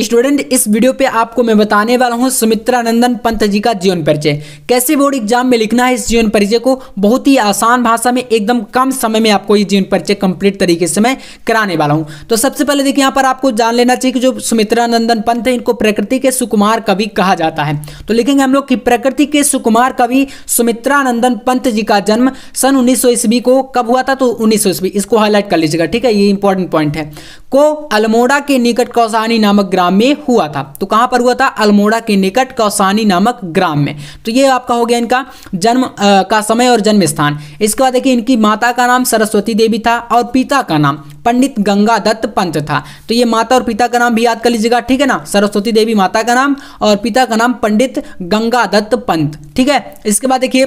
student इस video पे आपको मैं बताने वाला हूँ सुमित्रा नंदन पंत जी का जीवन परिचय कैसे बोर्ड एग्जाम में लिखना है इस जीवन परिचय को बहुत ही आसान भाषा में एकदम कम समय में आपको ये जीवन परिचय कंप्लीट तरीके से मैं कराने वाला हूँ तो सबसे पहले देखिए यहाँ पर आपको जान लेना चाहिए कि जो सुमित्रा नंदन पंत है इनको प्रकृति के सुकुमार कवि कहा जाता है तो लिखेंगे हम लोग कि प्रकृति के सुकुमार कवि सुमित्रा नंदन पंत जी का जन्म सन उन्नीस ईस्वी को कब हुआ था तो उन्नीस ईस्वी इसको हाईलाइट कर लीजिएगा ठीक है ये इंपॉर्टेंट पॉइंट है को अल्मोड़ा के निकट कौसानी नामक ग्राम में हुआ था तो कहां पर हुआ था अल्मोड़ा के निकट कौसानी नामक ग्राम में तो ये आपका हो गया इनका जन्म आ, का समय और जन्म स्थान इसके बाद देखिए इनकी माता का नाम सरस्वती देवी था और पिता का नाम पंडित गंगा दत्त पंत था तो ये माता और पिता का नाम भी याद कर लीजिएगा ठीक है ना सरस्वती देवी माता का नाम और पिता का नाम पंडित गंगा दत्त पंत ठीक है इसके बाद देखिए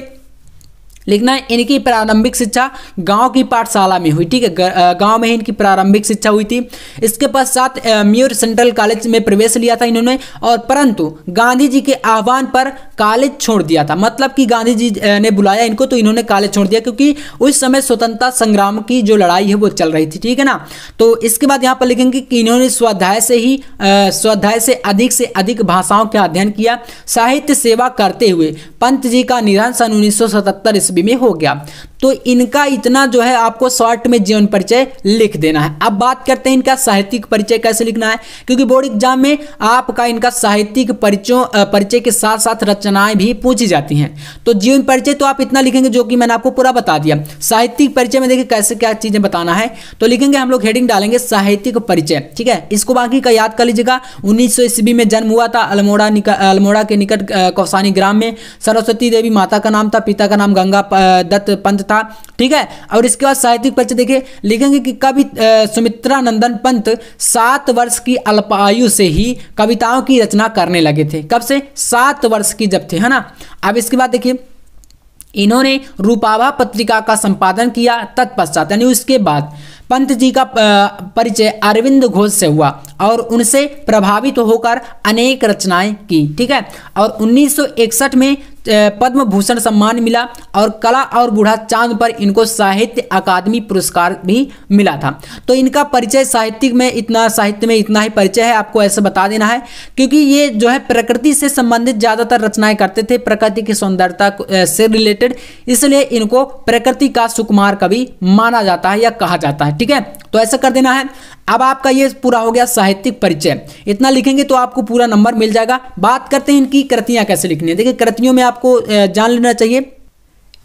लिखना है इनकी प्रारंभिक शिक्षा गांव की पाठशाला में हुई ठीक है गांव में ही इनकी प्रारंभिक शिक्षा हुई थी इसके पश्चात म्यूर सेंट्रल कॉलेज में प्रवेश लिया था इन्होंने और परंतु गांधी जी के आह्वान पर कॉलेज छोड़ दिया था मतलब कि गांधी जी ने बुलाया इनको तो इन्होंने कॉलेज छोड़ दिया क्योंकि उस समय स्वतंत्रता संग्राम की जो लड़ाई है वो चल रही थी ठीक है ना तो इसके बाद यहाँ पर लिखेंगे कि इन्होंने स्वाध्याय से ही स्वाध्याय से अधिक से अधिक भाषाओं का अध्ययन किया साहित्य सेवा करते हुए पंत जी का निधन सन उन्नीस यूनिवर्सिटी में हो गया तो इनका इतना जो है आपको शॉर्ट में जीवन परिचय लिख देना है अब बात करते हैं इनका साहित्यिक परिचय कैसे लिखना है क्योंकि बोर्ड एग्जाम में आपका इनका साहित्यिक परिचयों परिचय के साथ साथ रचनाएं भी पूछी जाती हैं तो जीवन परिचय तो आप इतना लिखेंगे जो कि मैंने आपको पूरा बता दिया साहित्यिक परिचय में देखिए कैसे क्या चीज़ें बताना है तो लिखेंगे हम लोग हेडिंग डालेंगे साहित्यिक परिचय ठीक है इसको बाकी का याद कर लीजिएगा उन्नीस सौ ईस्वी में जन्म हुआ था अल्मोड़ा अल्मोड़ा के निकट कौसानी ग्राम में सरस्वती देवी माता का नाम था पिता का नाम गंगा दत्त पंत था ठीक है और इसके बाद साहित्यिक परिचय देखिए लिखेंगे कि कवि सुमित्रा नंदन पंत सात वर्ष की अल्पायु से ही कविताओं की रचना करने लगे थे कब से सात वर्ष की जब थे है ना अब इसके बाद देखिए इन्होंने रूपावा पत्रिका का संपादन किया तत्पश्चात यानी उसके बाद पंत जी का परिचय अरविंद घोष से हुआ और उनसे प्रभावित होकर अनेक रचनाएं की ठीक है और 1961 में पद्म भूषण सम्मान मिला और कला और बूढ़ा चांद पर इनको साहित्य अकादमी पुरस्कार भी मिला था तो इनका परिचय साहित्यिक में इतना साहित्य में इतना ही परिचय है आपको ऐसे बता देना है क्योंकि ये जो है प्रकृति से संबंधित ज़्यादातर रचनाएं करते थे प्रकृति की सुंदरता से रिलेटेड इसलिए इनको प्रकृति का सुकुमार कवि माना जाता है या कहा जाता है ठीक है तो ऐसा कर देना है अब आपका ये पूरा हो गया साहित्यिक परिचय इतना लिखेंगे तो आपको पूरा नंबर मिल जाएगा बात करते हैं इनकी कृतियाँ कैसे लिखनी है देखिए कृतियों में आप आपको जान लेना चाहिए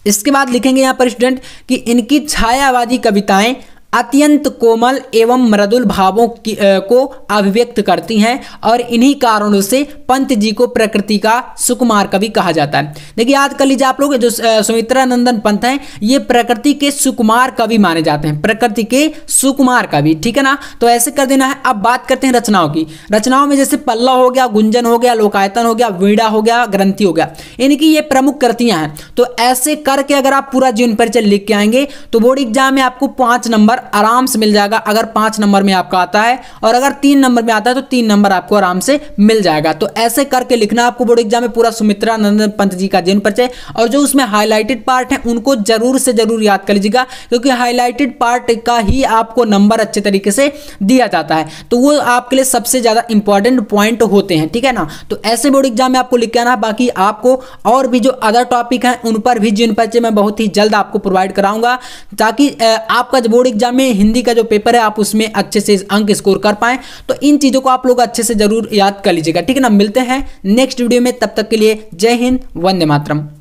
इसके बाद लिखेंगे यहाँ पर स्टूडेंट कि इनकी छायावादी कविताएं अत्यंत कोमल एवं मृदुल भावों की, आ, को अभिव्यक्त करती हैं और इन्हीं कारणों से पंत जी को प्रकृति का सुकुमार कवि कहा जाता है देखिए याद कर लीजिए आप लोग जो सुमित्रा नंदन पंत हैं ये प्रकृति के सुकुमार कवि माने जाते हैं प्रकृति के सुकुमार कवि ठीक है ना तो ऐसे कर देना है अब बात करते हैं रचनाओं की रचनाओं में जैसे पल्ला हो गया गुंजन हो गया लोकायतन हो गया वीड़ा हो गया ग्रंथि हो गया इनकी ये प्रमुख कृतियाँ हैं तो ऐसे करके अगर आप पूरा जीवन परिचय लिख के आएंगे तो बोर्ड एग्जाम में आपको पाँच नंबर आराम से मिल जाएगा अगर पांच नंबर में आपका आता है और अगर तीन नंबर में आता है तो तीन नंबर आपको आराम से मिल जाएगा तो ऐसे करके लिखना आपको बोर्ड एग्जाम में पूरा सुमित्रा नंदन पंत जी का जन्म परिचय और जो उसमें हाईलाइटेड पार्ट है उनको जरूर से जरूर याद कर लीजिएगा क्योंकि हाईलाइटेड पार्ट का ही आपको नंबर अच्छे तरीके से दिया जाता है तो वो आपके लिए सबसे ज़्यादा इंपॉर्टेंट पॉइंट होते हैं ठीक है ना तो ऐसे बोर्ड एग्जाम में आपको लिख के आना बाकी आपको और भी जो अदर टॉपिक है उन पर भी जिन परिचय में बहुत ही जल्द आपको प्रोवाइड कराऊंगा ताकि आपका बोर्ड एग्जाम कक्षा में हिंदी का जो पेपर है आप उसमें अच्छे से अंक स्कोर कर पाए तो इन चीज़ों को आप लोग अच्छे से जरूर याद कर लीजिएगा ठीक है ना मिलते हैं नेक्स्ट वीडियो में तब तक के लिए जय हिंद वंदे मातरम